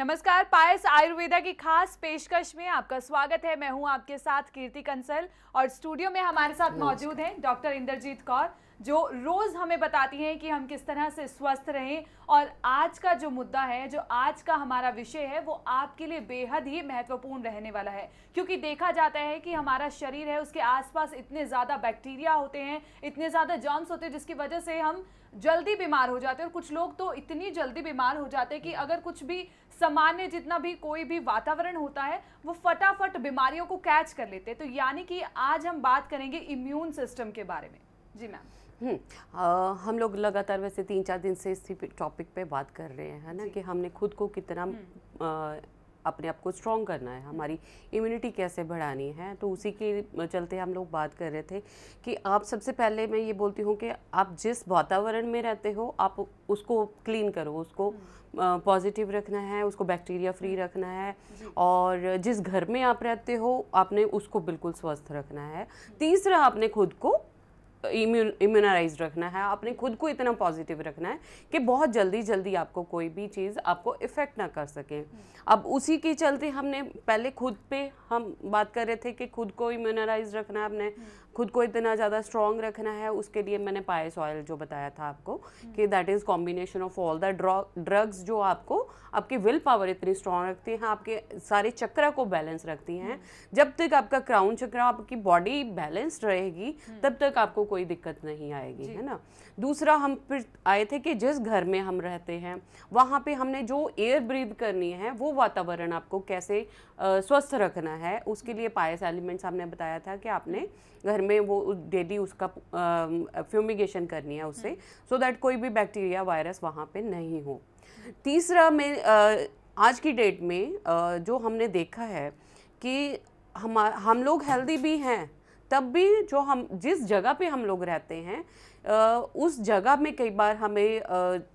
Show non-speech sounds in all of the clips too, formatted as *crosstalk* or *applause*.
नमस्कार पायस आयुर्वेदा की खास पेशकश में आपका स्वागत है मैं हूं आपके साथ कीर्ति कंसल और स्टूडियो में हमारे साथ मौजूद हैं डॉक्टर इंद्रजीत कौर जो रोज़ हमें बताती हैं कि हम किस तरह से स्वस्थ रहें और आज का जो मुद्दा है जो आज का हमारा विषय है वो आपके लिए बेहद ही महत्वपूर्ण रहने वाला है क्योंकि देखा जाता है कि हमारा शरीर है उसके आसपास इतने ज़्यादा बैक्टीरिया होते हैं इतने ज़्यादा जॉम्स होते हैं जिसकी वजह से हम जल्दी बीमार हो जाते हैं और कुछ लोग तो इतनी जल्दी बीमार हो जाते हैं कि अगर कुछ भी सामान्य जितना भी कोई भी वातावरण होता है वो फटाफट बीमारियों को कैच कर लेते हैं तो यानी कि आज हम बात करेंगे इम्यून सिस्टम के बारे में जी मैम हम्म, आ, हम लोग लगातार वैसे तीन चार दिन से इसी टॉपिक पे बात कर रहे हैं है ना कि हमने खुद को कितना हम्म। अपने आप को स्ट्रॉन्ग करना है हमारी इम्यूनिटी कैसे बढ़ानी है तो उसी के चलते हम लोग बात कर रहे थे कि आप सबसे पहले मैं ये बोलती हूँ कि आप जिस वातावरण में रहते हो आप उसको क्लीन करो उसको पॉजिटिव हम्म। रखना है उसको बैक्टीरिया हम्म। फ्री रखना है और जिस घर में आप रहते हो आपने उसको बिल्कुल स्वस्थ रखना है हम्म। तीसरा आपने खुद को इम्यूनाइज इम्यूनराइज रखना है अपने खुद को इतना पॉजिटिव रखना है कि बहुत जल्दी जल्दी आपको कोई भी चीज़ आपको इफ़ेक्ट ना कर सके अब उसी के चलते हमने पहले खुद पे हम बात कर रहे थे कि खुद को इम्यूनाइज रखना है हमने खुद को इतना ज़्यादा स्ट्रॉन्ग रखना है उसके लिए मैंने पायस ऑयल जो बताया था आपको हम्म। कि that is combination of all the drugs जो आपको आपकी विल पावर इतनी स्ट्रॉन्ग रखती हैं आपके सारे चक्र को बैलेंस रखती हैं हम्म। जब तक आपका क्राउन चक्र आपकी बॉडी बैलेंस्ड रहेगी हम्म। तब तक आपको कोई दिक्कत नहीं आएगी है ना दूसरा हम फिर आए थे कि जिस घर में हम रहते हैं वहाँ पे हमने जो एयर ब्रीद करनी है वो वातावरण आपको कैसे स्वस्थ रखना है उसके लिए पायस एलिमेंट्स हमने बताया था कि आपने घर में वो डेली उसका फ्यूमिगेशन करनी है उससे सो हम्म। so दैट कोई भी बैक्टीरिया वायरस वहाँ पे नहीं हो तीसरा में आज की डेट में जो हमने देखा है कि हम हम लोग हेल्दी भी हैं तब भी जो हम जिस जगह पे हम लोग रहते हैं उस जगह में कई बार हमें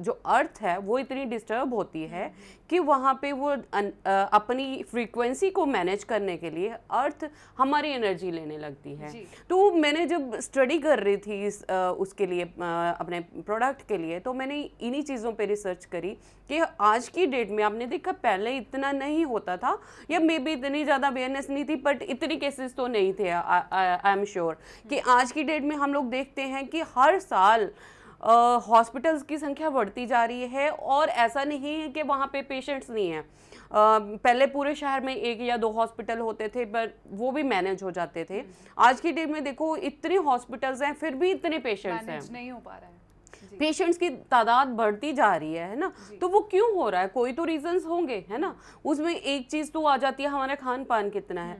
जो अर्थ है वो इतनी डिस्टर्ब होती है कि वहाँ पे वो अन, अपनी फ्रीक्वेंसी को मैनेज करने के लिए अर्थ हमारी एनर्जी लेने लगती है तो मैंने जब स्टडी कर रही थी इस उसके लिए अपने प्रोडक्ट के लिए तो मैंने इन्हीं चीज़ों पे रिसर्च करी कि आज की डेट में आपने देखा पहले इतना नहीं होता था या मे बी इतनी ज़्यादा अवेयरनेस नहीं थी बट इतने केसेस तो नहीं थे आई एम श्योर कि आज की डेट में हम लोग देखते हैं कि हर साल हॉस्पिटल्स uh, की संख्या बढ़ती जा रही है और ऐसा नहीं है कि वहाँ पे पेशेंट्स नहीं हैं uh, पहले पूरे शहर में एक या दो हॉस्पिटल होते थे पर वो भी मैनेज हो जाते थे हम्म। आज की डेट में देखो इतने हॉस्पिटल्स हैं फिर भी इतने पेशेंट्स हैं नहीं हो पा रहा है पेशेंट्स की तादाद बढ़ती जा रही है है ना तो वो क्यों हो रहा है कोई तो रीजंस होंगे है ना उसमें एक चीज़ तो आ जाती है हमारा खान पान कितना है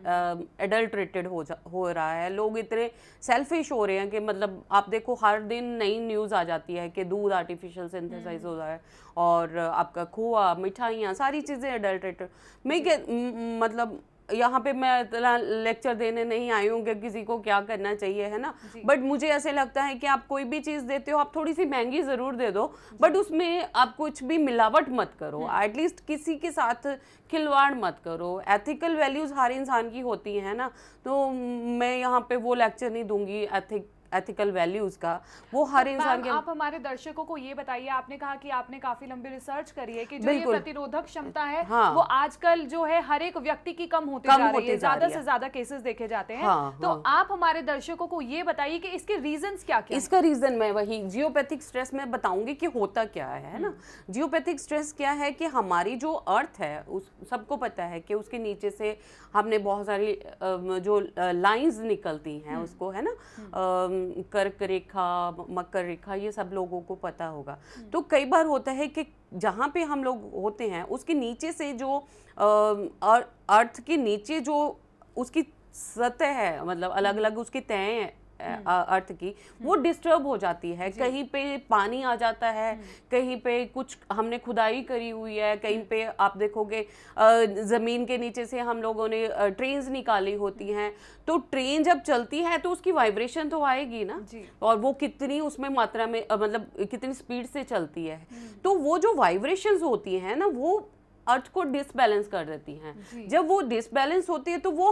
एडल्ट्रेटेड हम्म। हो जा हो रहा है लोग इतने सेल्फिश हो रहे हैं कि मतलब आप देखो हर दिन नई न्यूज़ आ जाती है कि दूध आर्टिफिशियल सिंथेसाइज हो हम्म। रहा है और आपका खोआ मिठाइयाँ सारी चीज़ें एडल्ट्रेटेड मैं मतलब यहाँ पे मैं इतना लेक्चर देने नहीं आई हूँ कि किसी को क्या करना चाहिए है ना बट मुझे ऐसे लगता है कि आप कोई भी चीज़ देते हो आप थोड़ी सी महंगी ज़रूर दे दो बट उसमें आप कुछ भी मिलावट मत करो एटलीस्ट हम्म। किसी के साथ खिलवाड़ मत करो एथिकल वैल्यूज़ हर इंसान की होती हैं ना तो मैं यहाँ पे वो लेक्चर नहीं दूंगी एथिक एथिकल वैल्यूज़ का वो हर इंसान के आप हमारे दर्शकों को ये बताइए आपने कहा कि आपने काफ़ी लंबी रिसर्च करी है कि जो ये प्रतिरोधक क्षमता है हाँ। वो आजकल जो है हर एक व्यक्ति की कम होती जा रही है ज़्यादा से ज़्यादा केसेस देखे जाते हैं हाँ, तो हाँ। आप हमारे दर्शकों को ये बताइए कि इसके रीजन क्या क्या इसका रीज़न मैं वही जियोपैथिक स्ट्रेस में बताऊंगी की होता क्या है ना जियोपैथिक हम्म। स्ट्रेस क्या है कि हमारी जो अर्थ है उस सबको पता है कि उसके नीचे से हमने बहुत सारी जो लाइंस निकलती हैं हम्म। उसको है ना हम्म। कर्क रेखा मकर रेखा ये सब लोगों को पता होगा हम्म। तो कई बार होता है कि जहाँ पे हम लोग होते हैं उसके नीचे से जो अर्थ के नीचे जो उसकी सतह है मतलब अलग अलग हम्म। उसकी तय हम्म। अर्थ की वो डिस्टर्ब हम्म। हो जाती है कहीं पे पानी आ जाता है हम्म। कहीं पे कुछ हमने खुदाई करी हुई है कहीं पे आप देखोगे ज़मीन के नीचे से हम लोगों ने ट्रेन निकाली होती हैं तो ट्रेन जब चलती है तो उसकी वाइब्रेशन तो आएगी ना और वो कितनी उसमें मात्रा में मतलब कितनी स्पीड से चलती है तो वो जो वाइब्रेशंस होती हैं ना वो अर्थ को डिसबैलेंस कर देती हैं जब वो डिसबैलेंस होती है तो वो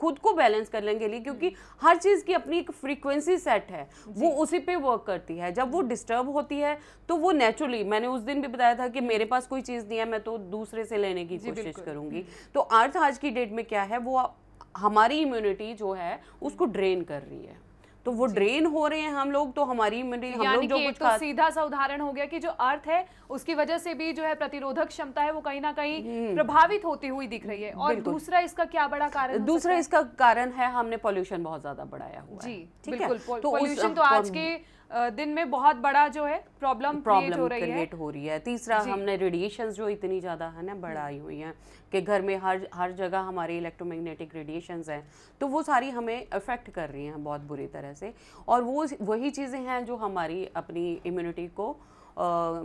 खुद को बैलेंस करने के लिए क्योंकि हर चीज़ की अपनी एक फ्रीक्वेंसी सेट है वो उसी पे वर्क करती है जब वो डिस्टर्ब होती है तो वो नेचुरली मैंने उस दिन भी बताया था कि मेरे पास कोई चीज़ नहीं है मैं तो दूसरे से लेने की कोशिश करूंगी तो अर्थ आज की डेट में क्या है वो हमारी इम्यूनिटी जो है उसको ड्रेन कर रही है तो वो ड्रेन हो रहे हैं हम लोग तो हमारी हम लोग जो कुछ तो सीधा सा उदाहरण हो गया कि जो अर्थ है उसकी वजह से भी जो है प्रतिरोधक क्षमता है वो कहीं ना कहीं हम्म। प्रभावित होती हुई दिख रही है और दूसरा इसका क्या बड़ा कारण दूसरा इसका कारण है हमने पॉल्यूशन बहुत ज्यादा बढ़ाया हुआ जी बिल्कुल पॉल्यूशन तो, तो आज के दिन में बहुत बड़ा जो है प्रॉब्लम प्रॉब्लम हो रही है तीसरा हमने रेडिएशन जो इतनी ज्यादा है ना बढ़ाई हुई है कि घर में हर हर जगह हमारे इलेक्ट्रोमैग्नेटिक रेडिएशंस हैं तो वो सारी हमें अफेक्ट कर रही हैं बहुत बुरी तरह से और वो वही चीज़ें हैं जो हमारी अपनी इम्यूनिटी को आ,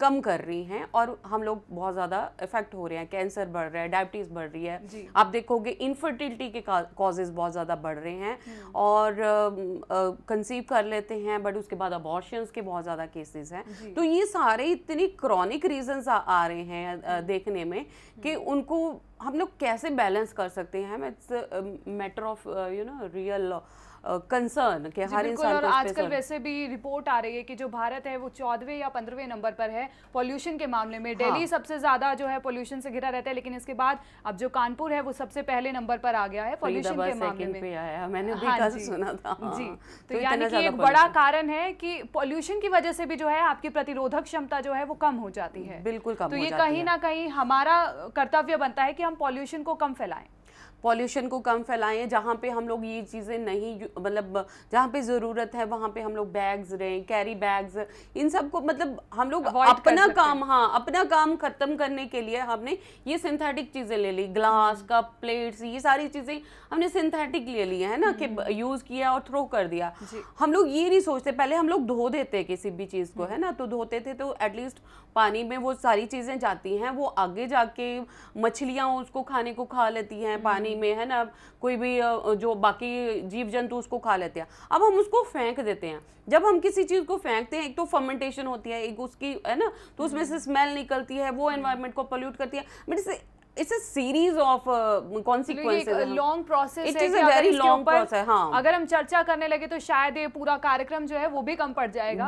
कम कर रही हैं और हम लोग बहुत ज़्यादा इफेक्ट हो रहे हैं कैंसर बढ़ रहा है डायबिटीज़ बढ़ रही है आप देखोगे इनफर्टिलिटी के कॉजेज़ बहुत ज़्यादा बढ़ रहे हैं हम्म। और कंसीव कर लेते हैं बट उसके बाद अबॉर्शंस के बहुत ज़्यादा केसेस हैं तो ये सारे इतनी क्रॉनिक रीजंस आ रहे हैं हम्म। देखने में हम्म। कि उनको हम लोग कैसे बैलेंस कर सकते हैं it's matter of you know real concern कि हर इंसान और आजकल वैसे भी रिपोर्ट आ रही है कि जो भारत है वो चौदहवें या पंद्रहवें नंबर पर है पॉल्यूशन के मामले में डेली हाँ। सबसे ज्यादा जो है पॉल्यूशन से घिरा रहता है लेकिन इसके बाद अब जो कानपुर है वो सबसे पहले नंबर पर आ गया है पॉल्यूशन के मामले में मैंने हाँ जी, सुना था हाँ। जी तो, तो यानी कि एक बड़ा कारण है कि पॉल्यूशन की वजह से भी जो है आपकी प्रतिरोधक क्षमता जो है वो कम हो जाती है बिल्कुल तो ये कहीं ना कहीं हमारा कर्तव्य बनता है कि हम पॉल्यूशन को कम फैलाएं पॉल्यूशन को कम फैलाएं जहाँ पे हम लोग ये चीज़ें नहीं मतलब जहाँ पे ज़रूरत है वहाँ पे हम लोग बैग्स रहें कैरी बैग्स इन सब को मतलब हम लोग अपना काम हाँ अपना काम ख़त्म करने के लिए हमने ये सिंथेटिक चीज़ें ले ली ग्लास कप प्लेट्स ये सारी चीज़ें हमने सिंथेटिक ले ली है ना कि यूज़ हम्म। किया और थ्रो कर दिया हम लोग ये नहीं सोचते पहले हम लोग धो देते किसी भी चीज़ को है हम्म। ना तो धोते थे तो एटलीस्ट पानी में वो सारी चीज़ें जाती हैं वो आगे जाके मछलियाँ उसको खाने को खा लेती हैं हम्म। पानी में है ना कोई भी जो बाकी जीव जंतु उसको खा लेते हैं अब हम उसको फेंक देते हैं जब हम किसी चीज़ को फेंकते हैं एक तो फर्मेंटेशन होती है एक उसकी है ना तो उसमें से स्मेल निकलती है वो एनवायरमेंट को पोल्यूट करती है but it's a series of consequences long process it is a very long process है हां अगर हम चर्चा करने लगे तो शायद ये पूरा कार्यक्रम जो है वो भी कम पड़ जाएगा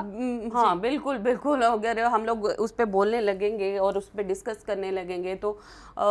हां बिल्कुल बिल्कुल अगर हम लोग उस पे बोलने लगेंगे और उस पे डिस्कस करने लगेंगे तो आ,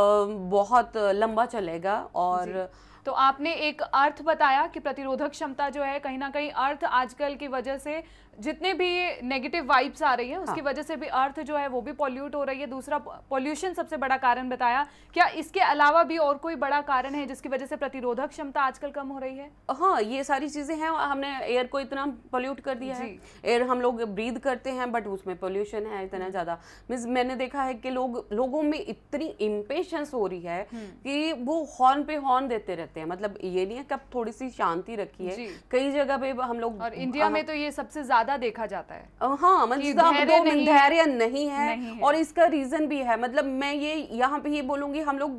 बहुत लंबा चलेगा और तो आपने एक अर्थ बताया कि प्रतिरोधक क्षमता जो है कहीं ना कहीं अर्थ आजकल की वजह से जितने भी नेगेटिव वाइब्स आ रही है उसकी हाँ। वजह से भी अर्थ जो है वो भी पॉल्यूट हो रही है दूसरा पॉल्यूशन सबसे बड़ा कारण बताया क्या इसके अलावा भी और कोई बड़ा कारण है जिसकी वजह से प्रतिरोधक क्षमता आजकल कम हो रही है हाँ ये सारी चीज़ें हैं हमने एयर को इतना पॉल्यूट कर दिया है एयर हम लोग ब्रीद करते हैं बट उसमें पॉल्यूशन है इतना हम्म। ज़्यादा मीन्स मैंने देखा है कि लोग लोगों में इतनी इम्पेशंस हो रही है हम्म। कि वो हॉर्न पे हॉर्न देते रहते हैं मतलब ये नहीं है कि अब थोड़ी सी शांति रखी है कई जगह पे हम लोग और इंडिया में तो ये सबसे ज्यादा ज्यादा देखा जाता है हाँ मतलब धैर्य नहीं नहीं, है और इसका रीजन भी है मतलब मैं ये यहाँ पे ये बोलूंगी हम लोग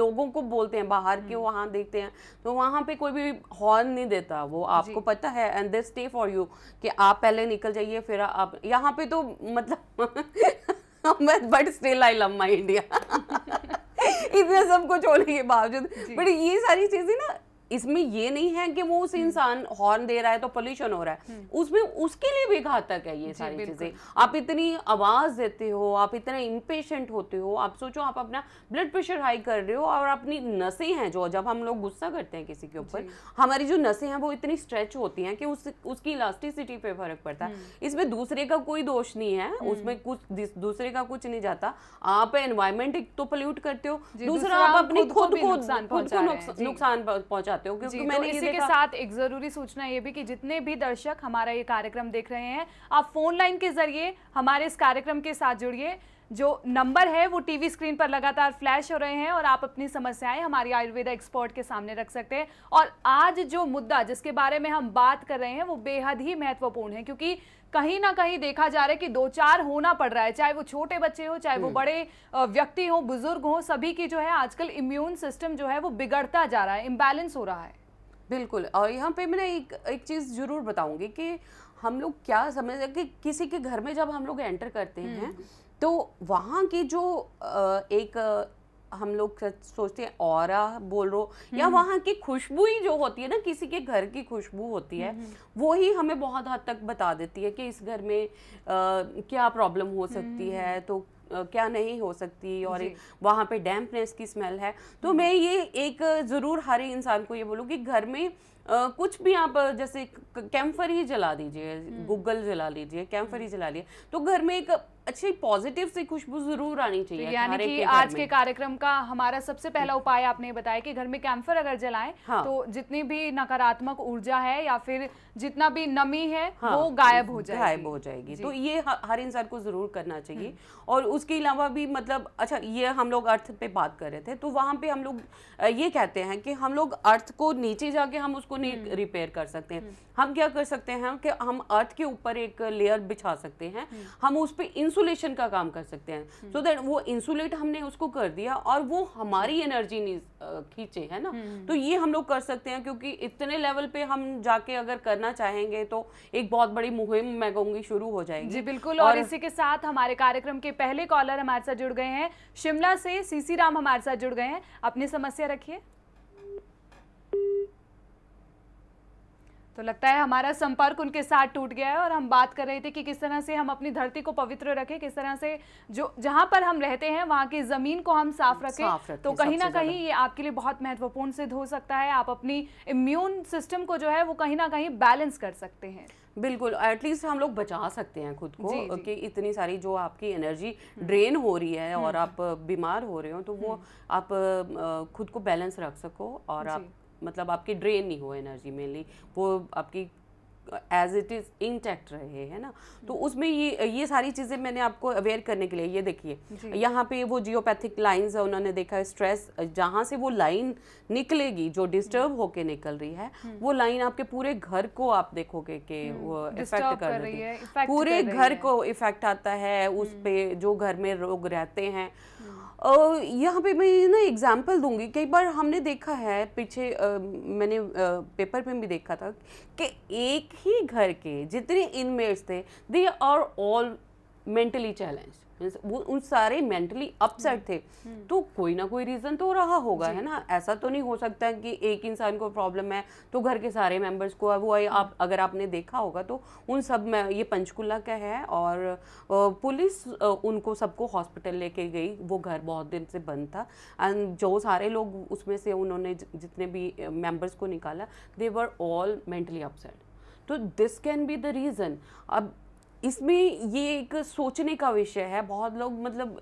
लोगों को बोलते हैं बाहर के हम्म। वहां देखते हैं तो वहां पे कोई भी हॉर्न नहीं देता वो आपको पता है and they stay for you कि आप पहले निकल जाइए फिर आप यहाँ पे तो मतलब but still I love my India इतना सब कुछ होने के बावजूद बट ये सारी चीज़ें ना इसमें ये नहीं है कि वो उस हम्म। इंसान हॉर्न दे रहा है तो पोल्यूशन हो रहा है हम्म। उसमें उसके लिए भी घातक है ये सारी चीजें आप इतनी आवाज देते हो आप इतने इम्पेशेंट होते हो आप सोचो आप अपना ब्लड प्रेशर हाई कर रहे हो और अपनी नसें हैं जो जब हम लोग गुस्सा करते हैं किसी के ऊपर हमारी जो नसें हैं वो इतनी स्ट्रेच होती हैं कि उस उसकी इलास्टिसिटी पे फर्क पड़ता है हम्म। इसमें दूसरे का कोई दोष नहीं है उसमें कुछ दूसरे का कुछ नहीं जाता आप एनवायरमेंट एक तो पोल्यूट करते हो दूसरा आप अपनी खुद को नुकसान पहुंचाते चाहते हो क्योंकि तो मैंने तो इसी के साथ एक जरूरी सूचना ये भी कि जितने भी दर्शक हमारा ये कार्यक्रम देख रहे हैं आप फोन लाइन के जरिए हमारे इस कार्यक्रम के साथ जुड़िए जो नंबर है वो टीवी स्क्रीन पर लगातार फ्लैश हो रहे हैं और आप अपनी समस्याएं हमारी आयुर्वेदा एक्सपर्ट के सामने रख सकते हैं और आज जो मुद्दा जिसके बारे में हम बात कर रहे हैं वो बेहद ही महत्वपूर्ण है क्योंकि कहीं ना कहीं देखा जा रहा है कि दो चार होना पड़ रहा है चाहे वो छोटे बच्चे हो चाहे वो हम्म। बड़े व्यक्ति हो बुजुर्ग हो सभी की जो है आजकल इम्यून सिस्टम जो है वो बिगड़ता जा रहा है इम्बैलेंस हो रहा है बिल्कुल और यहाँ पे मैं एक एक चीज़ ज़रूर बताऊंगी कि हम लोग क्या समझ कि किसी के घर में जब हम लोग एंटर करते हम्म। हैं तो वहाँ की जो एक हम लोग सोचते हैं और बोल रो या हम्म। वहाँ की खुशबू ही जो होती है ना किसी के घर की खुशबू होती है हम्म, हम्म। वो ही हमें बहुत हद तक बता देती है कि इस घर में आ, क्या प्रॉब्लम हो सकती है तो क्या नहीं हो सकती और वहाँ पे डैम्पनेस की स्मेल है तो मैं ये एक ज़रूर हर इंसान को ये बोलूँ कि घर में आ, कुछ भी आप जैसे कैम्फर ही जला दीजिए गूगल जला लीजिए कैम्फर ही जला लीजिए तो घर में एक अच्छी पॉजिटिव से खुशबू जरूर आनी तो चाहिए यानी कि आज के कार्यक्रम का हमारा सबसे पहला उपाय आपने बताया कि घर में कैंफर अगर जलाएं हाँ। तो जितनी भी नकारात्मक ऊर्जा है या फिर जितना भी नमी है हाँ। वो गायब हो जाएगी गायब हो जाएगी तो ये हर इंसान को जरूर करना चाहिए हम्म। और उसके अलावा भी मतलब अच्छा ये हम लोग अर्थ पे बात कर रहे थे तो वहां पे हम लोग ये कहते हैं कि हम लोग अर्थ को नीचे जाके हम उसको रिपेयर हम्म। कर सकते हैं हम्म। हम क्या कर सकते हैं कि हम अर्थ के ऊपर एक लेयर बिछा सकते हैं हम उस पर इन इंसुलेशन का काम कर सकते हैं सो हम्म। so दैट वो इंसुलेट हमने उसको कर दिया और वो हमारी एनर्जी खींचे है ना हम्म, हम्म। तो ये हम लोग कर सकते हैं क्योंकि इतने लेवल पे हम जाके अगर करना चाहेंगे तो एक बहुत बड़ी मुहिम मैं कहूंगी शुरू हो जाएगी जी बिल्कुल और, और इसी के साथ हमारे कार्यक्रम के पहले कॉलर हमारे साथ जुड़ गए हैं शिमला से सीसी राम हमारे साथ जुड़ गए हैं अपनी समस्या रखिए तो लगता है हमारा संपर्क उनके साथ टूट गया है और हम बात कर रहे थे कि किस तरह से हम अपनी धरती को पवित्र रखें किस तरह से जो जहाँ पर हम रहते हैं वहां की ज़मीन को हम साफ रखें रखे, तो कहीं ना कहीं ये आपके लिए बहुत महत्वपूर्ण सिद्ध हो सकता है आप अपनी इम्यून सिस्टम को जो है वो कहीं ना कहीं बैलेंस कर सकते हैं बिल्कुल एटलीस्ट हम लोग बचा सकते हैं खुद को जी, जी. कि इतनी सारी जो आपकी एनर्जी ड्रेन हो रही है हम्म। और आप बीमार हो रहे हो तो वो हम्म। आप खुद को बैलेंस रख सको और आप मतलब आपकी ड्रेन नहीं हो एनर्जी मेनली वो आपकी एज इट इज़ इंटैक्ट रहे है ना तो उसमें ये ये सारी चीज़ें मैंने आपको अवेयर करने के लिए ये देखिए यहाँ पे वो जियोपैथिक लाइंस है उन्होंने देखा है स्ट्रेस जहाँ से वो लाइन निकलेगी जो डिस्टर्ब होके निकल रही है हम्म। वो लाइन आपके पूरे घर को आप देखोगे के हम्म, वो इफेक्ट कर रही है पूरे घर को इफेक्ट आता है उस हम्म। पर जो घर में लोग रहते हैं यहाँ पे मैं ना एग्जाम्पल दूंगी कई बार हमने देखा है पीछे मैंने पेपर में भी देखा था कि एक ही घर के जितने इनमेट्स थे they are all mentally challenge वो उन सारे मेंटली हम्म। अपसेट थे हम्म। तो कोई ना कोई रीज़न तो रहा होगा है ना ऐसा तो नहीं हो सकता कि एक इंसान को प्रॉब्लम है तो घर के सारे मेंबर्स को वो आप अगर आपने देखा होगा तो उन सब में ये पंचकुला का है और पुलिस उनको सबको हॉस्पिटल लेके गई वो घर बहुत दिन से बंद था एंड जो सारे लोग उसमें से उन्होंने जितने भी मेम्बर्स को निकाला they were all mentally upset तो this can be the reason अब इसमें ये एक सोचने का विषय है बहुत लोग मतलब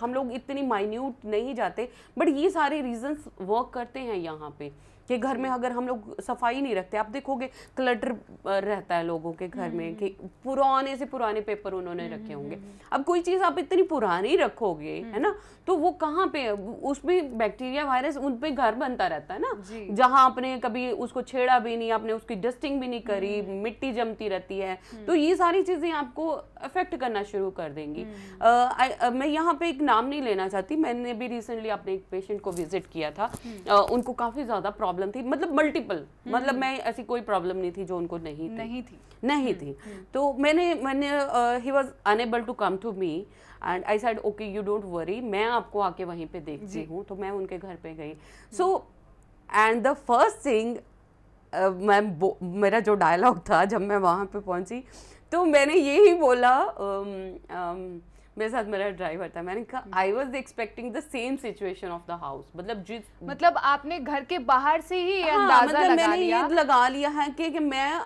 हम लोग इतनी माइन्यूट नहीं जाते बट ये सारे रीजंस वर्क करते हैं यहाँ पे कि घर में अगर हम लोग सफाई नहीं रखते आप देखोगे क्लटर रहता है लोगों के घर में कि पुराने से पुराने पेपर उन्होंने हम्म, रखे हम्म, होंगे हम्म, अब कोई चीज़ आप इतनी पुरानी रखोगे है ना तो वो कहाँ पे उसमें बैक्टीरिया वायरस उन पर घर बनता रहता है ना जहाँ आपने कभी उसको छेड़ा भी नहीं आपने उसकी डस्टिंग भी नहीं करी मिट्टी जमती रहती है तो ये सारी चीज़ें आपको अफेक्ट करना शुरू कर देंगी मैं यहाँ पे एक नाम नहीं लेना चाहती मैंने भी रिसेंटली अपने एक पेशेंट को विजिट किया था उनको काफ़ी ज़्यादा प्रॉब्लम प्रॉब्लम थी मतलब मल्टीपल हम्म। मतलब मैं ऐसी कोई प्रॉब्लम नहीं थी जो उनको नहीं थी नहीं थी नहीं थी नहीं हम्म, हम्म। तो मैंने मैंने ही was unable to come to me and I said okay you don't worry मैं आपको आके वहीं पे देखती हूँ तो मैं उनके घर पे गई so and the first thing ma'am मेरा जो डायलॉग था जब मैं वहाँ पे पहुँची तो मैंने यही बोला um, um, मेरे साथ मेरा ड्राइवर था मैंने कहा I was expecting the same situation of the house मतलब जिस मतलब आपने घर के बाहर से ही ये हाँ, अंदाजा मतलब लगा मैंने लिया। ये लगा लिया है कि, कि मैं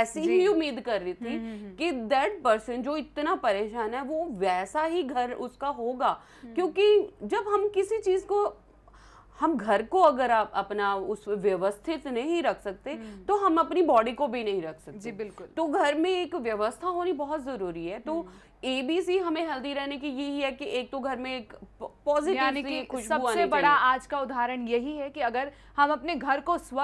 ऐसी ही उम्मीद कर रही थी हम्म, हम्म, हम्म। कि दैट पर्सन जो इतना परेशान है वो वैसा ही घर उसका होगा क्योंकि जब हम किसी चीज को हम घर को अगर आप अपना उस व्यवस्थित नहीं रख सकते तो हम अपनी बॉडी को भी नहीं रख सकते जी बिल्कुल तो घर में एक व्यवस्था होनी बहुत ज़रूरी है तो ए बी सी हमें हेल्दी रहने की यही है कि एक तो घर में एक पॉजिटिव सबसे बड़ा आज का उदाहरण यही है कि अगर हम अपने घर को स्व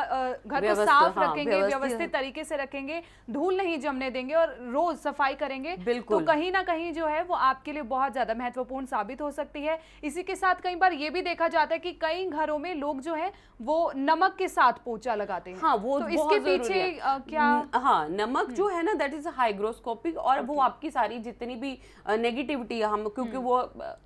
घर को साफ हाँ, रखेंगे व्यवस्थित तरीके से रखेंगे धूल नहीं जमने देंगे और रोज सफाई करेंगे तो कहीं ना कहीं जो है वो आपके लिए बहुत ज्यादा महत्वपूर्ण साबित हो सकती है इसी के साथ कई बार ये भी देखा जाता है कि कई घरों में लोग जो है वो नमक के साथ पोचा लगाते हैं हाँ वो तो इसके पीछे क्या हाँ नमक हम्म। जो है ना दैट इज हाइग्रोस्कोपिक और वो आपकी सारी जितनी भी भी नेगेटिविटी हम क्योंकि हम्म। वो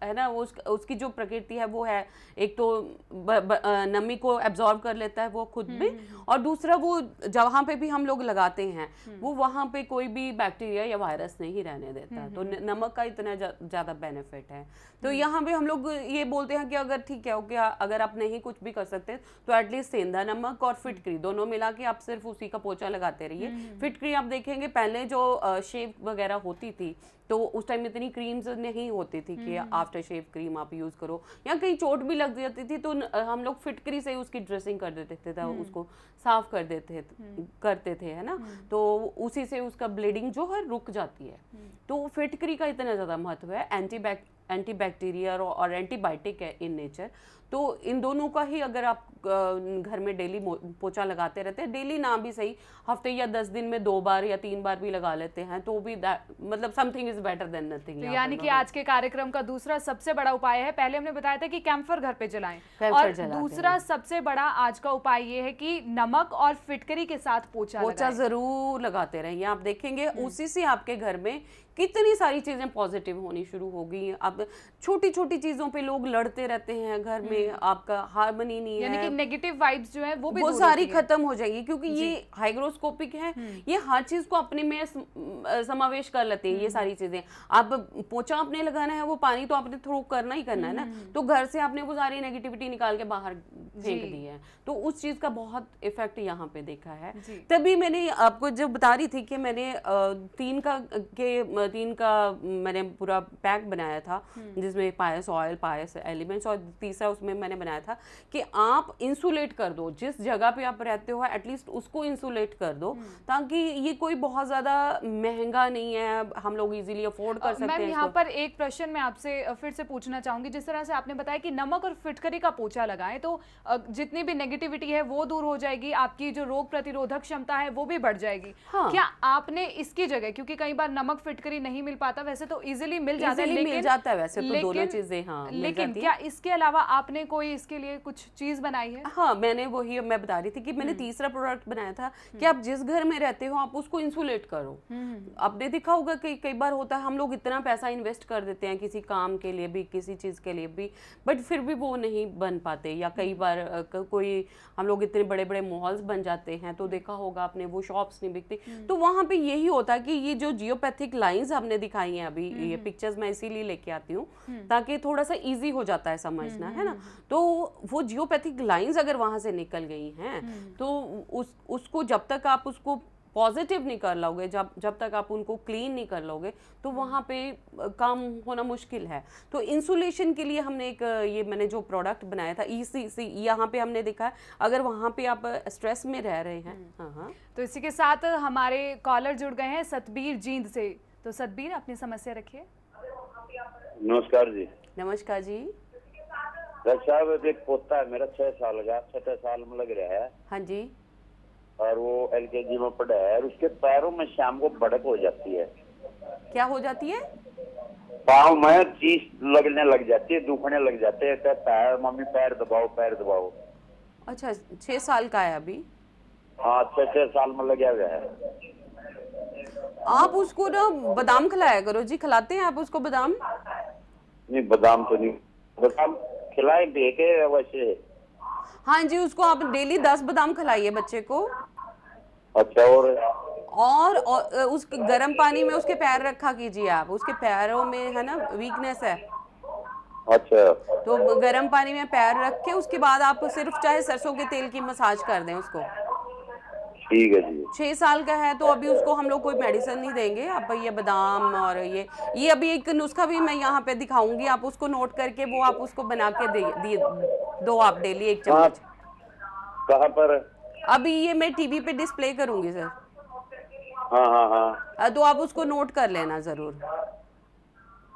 है ना वो उस, उसकी जो प्रकृति है वो है एक तो ब, ब, नमी को एब्जॉर्व कर लेता है वो खुद भी हम्म। और दूसरा वो जहाँ पे भी हम लोग लगाते हैं हम्म। वो वहाँ पे कोई भी बैक्टीरिया या वायरस नहीं रहने देता तो नमक का इतना ज़्यादा बेनिफिट है तो यहाँ पे हम लोग ये बोलते हैं कि अगर ठीक है ओके अगर आप नहीं कुछ भी कर सकते तो एटलीस्ट सेंधा नमक और फिटकरी दोनों मिला के आप सिर्फ उसी का पोचा लगाते रहिए फिटकरी आप देखेंगे पहले जो शेप वगैरह होती थी तो उस टाइम इतनी क्रीम्स नहीं होती थी कि आफ्टर शेव क्रीम आप यूज़ करो या कहीं चोट भी लग जाती थी तो हम लोग फिटकरी से उसकी ड्रेसिंग कर देते थे हम्म। उसको साफ कर देते हम्म। करते थे है ना हम्म। तो उसी से उसका ब्लीडिंग जो है रुक जाती है तो फिटकरी का इतना ज़्यादा महत्व है एंटीबैक एंटीबैक्टीरियल और एंटीबायोटिक है इन नेचर तो इन दोनों का ही अगर आप घर में डेली पोछा लगाते रहते हैं डेली ना भी सही हफ्ते या दस दिन में दो बार या तीन बार भी लगा लेते हैं तो भी मतलब something is better than nothing यानी कि आज के कार्यक्रम का दूसरा सबसे बड़ा उपाय है पहले हमने बताया था कि कैम्फर घर पे जलाएं और दूसरा सबसे बड़ा आज का उपाय ये है कि नमक और फिटकरी के साथ पोछा पोछा जरूर लगाते रहें आप देखेंगे हम्म। उसी से आपके घर में कितनी सारी चीज़ें पॉजिटिव होनी शुरू हो गई अब छोटी छोटी चीज़ों पे लोग लड़ते रहते हैं घर में हम्म। आपका हार्मनी नहीं है कि नेगेटिव वाइब्स जो है वो भी वो सारी खत्म हो जाएगी क्योंकि ये हाइग्रोस्कोपिक है हम्म। ये हर चीज़ को अपने में समावेश कर लेते हैं ये हम्म। सारी चीज़ें आप पोचा आपने लगाना है वो पानी तो आपने थ्रो करना ही करना है ना तो घर से आपने वो सारी नेगेटिविटी निकाल के बाहर फेंक दी है तो उस चीज़ का बहुत इफेक्ट यहाँ पे देखा है तभी मैंने आपको जब बता रही थी कि मैंने तीन का के खवतिन का मैंने पूरा पैक बनाया था हम्म। जिसमें पायस ऑयल पायस एलिमेंट्स और तीसरा उसमें मैंने बनाया था कि आप इंसुलेट कर दो जिस जगह पे आप रहते हो एटलीस्ट उसको इंसुलेट कर दो हम्म। ताकि ये कोई बहुत ज़्यादा महंगा नहीं है हम लोग इजीली अफोर्ड कर सकते हैं यहाँ पर एक प्रश्न मैं आपसे फिर से पूछना चाहूँगी जिस तरह से आपने बताया कि नमक और फिटकरी का पोछा लगाएं तो जितनी भी नेगेटिविटी है वो दूर हो जाएगी आपकी जो रोग प्रतिरोधक क्षमता है वो भी बढ़ जाएगी हाँ। क्या आपने इसकी जगह क्योंकि कई बार नमक फिटकरी नौकरी नहीं मिल पाता वैसे तो इजिली मिल जाता है मिल जाता है वैसे तो दोनों चीजें हाँ लेकिन क्या इसके अलावा आपने कोई इसके लिए कुछ चीज बनाई है हाँ मैंने वही मैं बता रही थी कि मैंने हम्म। तीसरा प्रोडक्ट बनाया था हम्म। कि आप जिस घर में रहते हो आप उसको इंसुलेट करो हम्म। आपने दिखा होगा कि कई बार होता है हम लोग इतना पैसा इन्वेस्ट कर देते हैं किसी काम के लिए भी किसी चीज़ के लिए भी बट फिर भी वो नहीं बन पाते या कई बार कोई हम लोग इतने बड़े बड़े मॉल्स बन जाते हैं तो देखा होगा आपने वो शॉप्स नहीं बिकती तो वहां पर यही होता है कि ये जो जियोपैथिक लाइन लाइंस हमने दिखाई हैं अभी ये पिक्चर्स हम्म। मैं इसीलिए लेके आती हूँ हम्म। ताकि थोड़ा सा इजी हो जाता है समझना हम्म, है ना तो वो जियोपैथिक लाइंस अगर वहाँ से निकल गई हैं तो उस उसको जब तक आप उसको पॉजिटिव नहीं कर लोगे जब जब तक आप उनको क्लीन नहीं कर लोगे तो वहाँ पे काम होना मुश्किल है तो इंसुलेशन के लिए हमने एक ये मैंने जो प्रोडक्ट बनाया था ई सी सी यहाँ पे हमने देखा है अगर वहाँ पे आप स्ट्रेस में रह रहे हैं हाँ हाँ तो इसी के साथ हमारे कॉलर जुड़ गए हैं सतबीर जींद से तो सदबीर अपनी समस्या रखिए नमस्कार जी नमस्कार जी डॉक्टर साहब एक पोता है मेरा छह साल का छठे साल में लग रहा है हाँ जी और वो एल के जी में पढ़ा है और उसके पैरों में शाम को भड़क हो जाती है क्या हो जाती है पाँव में चीज लगने लग जाती है दुखने लग जाते हैं कहते पैर मम्मी पैर दबाओ पैर दबाओ अच्छा छह साल का है अभी हाँ छह छह साल में लगा हुआ है आप उसको ना बादाम खिलाया करो जी खिलाते हैं आप उसको बादाम नहीं बादाम तो नहीं बादाम खिलाए देखे वैसे हाँ जी उसको आप डेली दस बादाम खिलाइए बच्चे को अच्छा और और, उस गर्म पानी में उसके पैर रखा कीजिए आप उसके पैरों में है ना वीकनेस है अच्छा तो गर्म पानी में पैर रख के उसके बाद आप सिर्फ चाहे सरसों के तेल की मसाज कर दें उसको ठीक है जी छह साल का है तो अभी उसको हम लोग कोई मेडिसिन नहीं देंगे आप ये बादाम और ये ये अभी एक नुस्खा भी मैं यहाँ पे दिखाऊंगी आप उसको नोट करके वो आप उसको बना के दे, दे दो आप डेली एक चम्मच कहाँ पर अभी ये मैं टीवी पे डिस्प्ले करूंगी सर हाँ हाँ हाँ तो आप उसको नोट कर लेना जरूर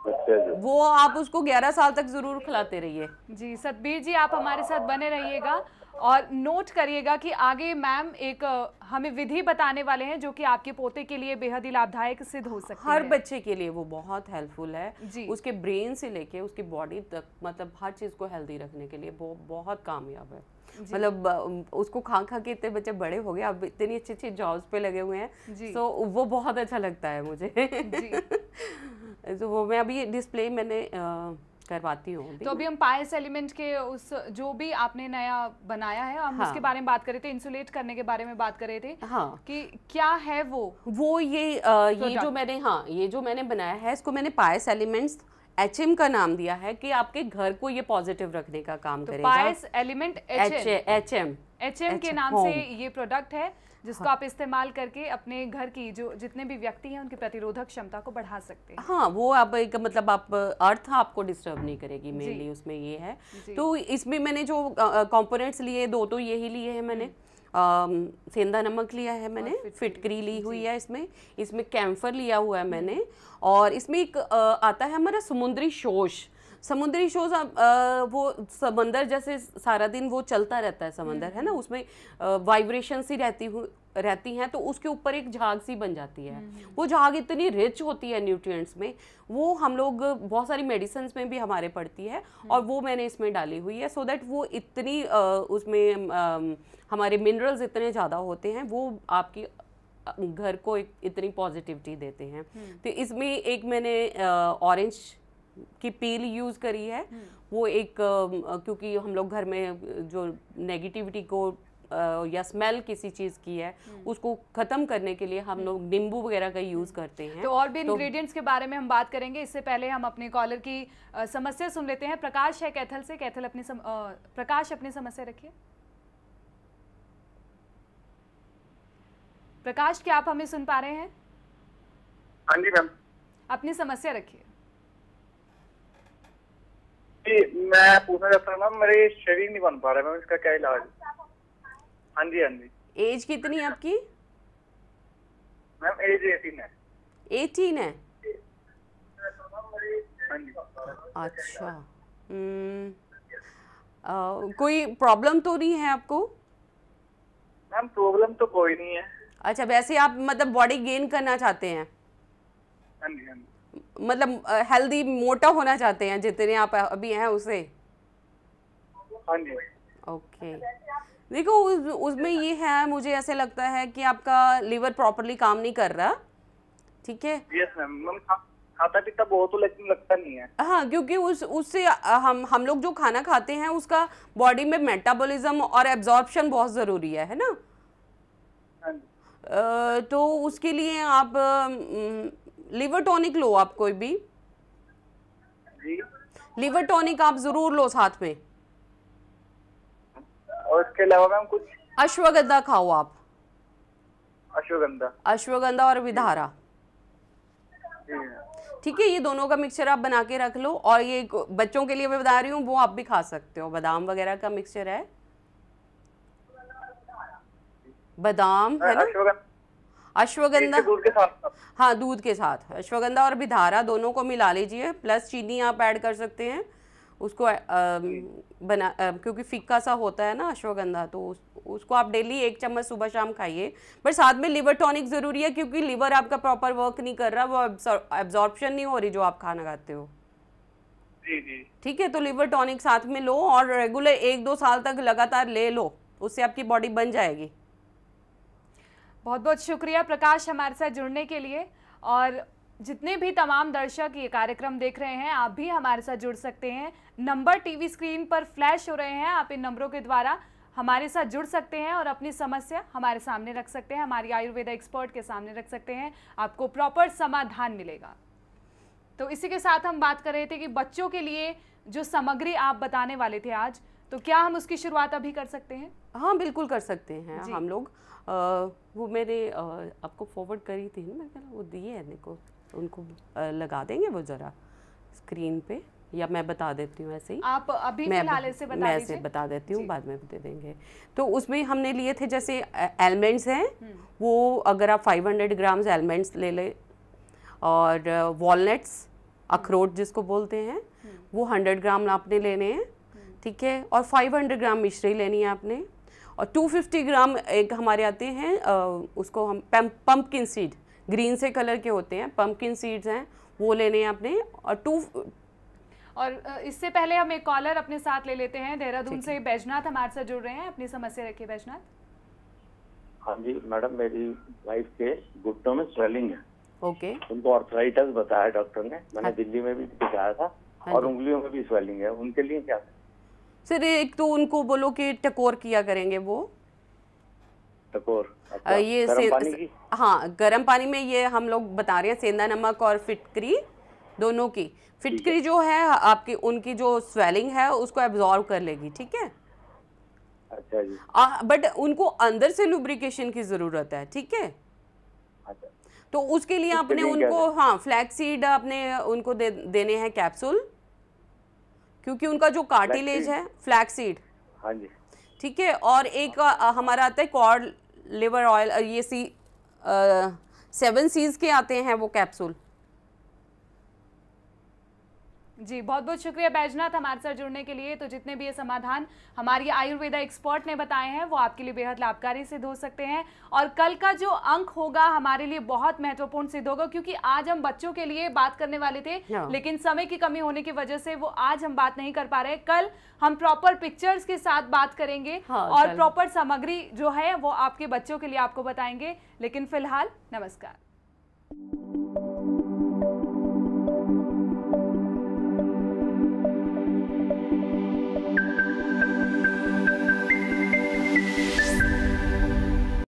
अच्छा वो आप उसको 11 साल तक जरूर खिलाते रहिए जी सतबीर जी आप हमारे साथ बने रहिएगा और नोट करिएगा कि आगे मैम एक हमें विधि बताने वाले हैं जो कि आपके पोते के लिए बेहद ही लाभदायक सिद्ध हो सकती हर है। बच्चे के लिए वो बहुत हेल्पफुल है जी उसके ब्रेन से लेके उसकी बॉडी तक मतलब हर चीज़ को हेल्दी रखने के लिए वो बहुत कामयाब है मतलब उसको खा खा के इतने बच्चे बड़े हो गए अब इतनी अच्छी अच्छी जॉब्स पे लगे हुए हैं तो वो बहुत अच्छा लगता है मुझे जी। तो *laughs* वो मैं अभी डिस्प्ले मैंने आ, करवाती हूँ तो अभी हम पायस एलिमेंट के उस जो भी आपने नया बनाया है हम हाँ। उसके बारे में बात कर रहे थे इंसुलेट करने के बारे में बात कर रहे थे हाँ कि क्या है वो वो ये आ, ये जो मैंने हाँ ये जो मैंने बनाया है इसको मैंने पायस एलिमेंट्स एच का नाम दिया है कि आपके घर को ये पॉजिटिव रखने का काम तो करेगा पायस element H M H M के नाम से ये प्रोडक्ट है जिसको हाँ। आप इस्तेमाल करके अपने घर की जो जितने भी व्यक्ति हैं उनकी प्रतिरोधक क्षमता को बढ़ा सकते हैं हाँ वो आप एक मतलब आप अर्थ आपको डिस्टर्ब नहीं करेगी मेनली उसमें ये है तो इसमें मैंने जो कंपोनेंट्स लिए दो तो यही लिए हैं मैंने हम्म। सेंधा नमक लिया है मैंने फिटकरी ली हुई है इसमें इसमें कैम्फर लिया हुआ है हम्म। मैंने और इसमें एक आता है हमारा समुद्री शोष समुद्री शोज वो समंदर जैसे सारा दिन वो चलता रहता है समंदर है ना हम्म। उसमें वाइब्रेशन सी रहती हुई रहती हैं तो उसके ऊपर एक झाग सी बन जाती है हम्म। वो झाग इतनी रिच होती है न्यूट्रिएंट्स में वो हम लोग बहुत सारी मेडिसिन में भी हमारे पड़ती है और हम्म। वो मैंने इसमें डाली हुई है सो so दैट वो इतनी आ, उसमें आ, हमारे मिनरल्स इतने ज़्यादा होते हैं वो आपकी घर को इतनी पॉजिटिविटी देते हैं तो इसमें एक मैंने ऑरेंज की पील यूज़ करी है हम्म। वो एक क्योंकि हम लोग घर में जो नेगेटिविटी को या स्मेल किसी चीज़ की है हम्म। उसको ख़त्म करने के लिए हम हम्म। लोग नींबू वगैरह का यूज़ करते हैं तो और भी इंग्रेडिएंट्स तो, के बारे में हम बात करेंगे इससे पहले हम अपने कॉलर की समस्या सुन लेते हैं प्रकाश है कैथल से कैथल अपनी सम, आ, प्रकाश अपनी समस्या रखिए प्रकाश क्या आप हमें सुन पा रहे हैं हाँ जी मैम अपनी समस्या रखिए एज हाँ हाँ कितनी है आपकी मैम एज एटीन है हाँ अच्छा आ, हम्म। कोई प्रॉब्लम तो नहीं है आपको मैम प्रॉब्लम तो कोई नहीं है अच्छा वैसे आप मतलब बॉडी गेन करना चाहते हैं हाँ जी हाँ जी मतलब हेल्दी मोटा होना चाहते हैं जितने आप अभी हैं उसे ओके हाँ देखो उसमें ये है मुझे ऐसे लगता है कि आपका लीवर प्रॉपरली काम नहीं कर रहा ठीक है यस मैम खाता पीता बहुत तो लेकिन लगता नहीं है हाँ क्योंकि उस उससे हम हम लोग जो खाना खाते हैं उसका बॉडी में मेटाबॉलिज्म और एब्जॉर्प्शन बहुत ज़रूरी है है ना हाँ तो उसके लिए आप लिवर टॉनिक लो आप कोई भी जी लीवर टॉनिक आप जरूर लो साथ में और इसके अलावा मैम कुछ अश्वगंधा खाओ आप अश्वगंधा अश्वगंधा और विधारा ठीक है ये दोनों का मिक्सचर आप बना के रख लो और ये बच्चों के लिए मैं बता रही हूँ वो आप भी खा सकते हो बादाम वगैरह का मिक्सचर है बादाम है ना अश्वगंधा दूध के साथ हाँ दूध के साथ अश्वगंधा और भिधारा दोनों को मिला लीजिए प्लस चीनी आप ऐड कर सकते हैं उसको आ, बना आ, क्योंकि फिक्का सा होता है ना अश्वगंधा तो उस, उसको आप डेली एक चम्मच सुबह शाम खाइए पर साथ में लिवर टॉनिक ज़रूरी है क्योंकि लिवर आपका प्रॉपर वर्क नहीं कर रहा वो एब्जॉर्प्शन नहीं हो रही जो आप खाना खाते हो ठीक है तो लिवर टॉनिक साथ में लो और रेगुलर एक दो साल तक लगातार ले लो उससे आपकी बॉडी बन जाएगी बहुत बहुत शुक्रिया प्रकाश हमारे साथ जुड़ने के लिए और जितने भी तमाम दर्शक ये कार्यक्रम देख रहे हैं आप भी हमारे साथ जुड़ सकते हैं नंबर टीवी स्क्रीन पर फ्लैश हो रहे हैं आप इन नंबरों के द्वारा हमारे साथ जुड़ सकते हैं और अपनी समस्या हमारे सामने रख सकते हैं हमारी आयुर्वेदा एक्सपर्ट के सामने रख सकते हैं आपको प्रॉपर समाधान मिलेगा तो इसी के साथ हम बात कर रहे थे कि बच्चों के लिए जो सामग्री आप बताने वाले थे आज तो क्या हम उसकी शुरुआत अभी कर सकते हैं हाँ बिल्कुल कर सकते हैं हम लोग आ, वो आ, आपको फॉरवर्ड करी थी ना मैंने वो दिए है देखो उनको लगा देंगे वो ज़रा स्क्रीन पे या मैं बता देती हूँ ऐसे ही आप अभी मैं ऐसे बता मैं ऐसे बता देती हूँ बाद में दे देंगे तो उसमें हमने लिए थे जैसे एलमेंट्स हैं हम्म। वो अगर आप 500 ग्राम्स एलमेंट्स ले लें और वॉलनट्स हम्म। अखरोट जिसको बोलते हैं हम्म। वो 100 ग्राम आपने लेने हैं ठीक है और 500 ग्राम मिश्री लेनी है आपने और 250 ग्राम एक हमारे आते हैं आ, उसको हम पम्पकिन सीड ग्रीन से कलर के होते हैं पम्पकिन सीड्स हैं वो लेने हैं आपने और टू और इससे पहले हम एक कॉलर अपने साथ ले लेते हैं देहरादून से बैजनाथ हमारे साथ जुड़ रहे हैं अपनी समस्या रखिए बैजनाथ हाँ जी मैडम मेरी वाइफ के घुटनों में स्वेलिंग है ओके okay. उनको ऑर्थराइटिस बताया डॉक्टर ने मैंने हाँ। दिल्ली में भी दिखाया था हाँ और उंगलियों में भी स्वेलिंग है उनके लिए क्या सर एक तो उनको बोलो कि टकोर किया करेंगे वो टकोर ये गरम पानी की? हाँ गर्म पानी में ये हम लोग बता रहे हैं सेंधा नमक और फिटकरी दोनों की फिटकरी जो है आपकी उनकी जो स्वेलिंग है उसको एब्जॉर्व कर लेगी ठीक है अच्छा जी बट उनको अंदर से लुब्रिकेशन की ज़रूरत है ठीक है अच्छा। तो उसके लिए आपने उनको हाँ फ्लैक्सीड आपने उनको दे, देने हैं कैप्सूल क्योंकि उनका जो कार्टिलेज है फ्लैक सीड हाँ जी ठीक है और एक आ, आ, हमारा आता है कॉर्ड लिवर ऑयल ये सी सेवन सीज के आते हैं वो कैप्सूल जी बहुत बहुत शुक्रिया बैजनाथ हमारे साथ जुड़ने के लिए तो जितने भी ये समाधान हमारी आयुर्वेदा एक्सपर्ट ने बताए हैं वो आपके लिए बेहद लाभकारी सिद्ध हो सकते हैं और कल का जो अंक होगा हमारे लिए बहुत महत्वपूर्ण सिद्ध होगा क्योंकि आज हम बच्चों के लिए बात करने वाले थे हाँ। लेकिन समय की कमी होने की वजह से वो आज हम बात नहीं कर पा रहे कल हम प्रॉपर पिक्चर्स के साथ बात करेंगे हाँ, और प्रॉपर सामग्री जो है वो आपके बच्चों के लिए आपको बताएंगे लेकिन फिलहाल नमस्कार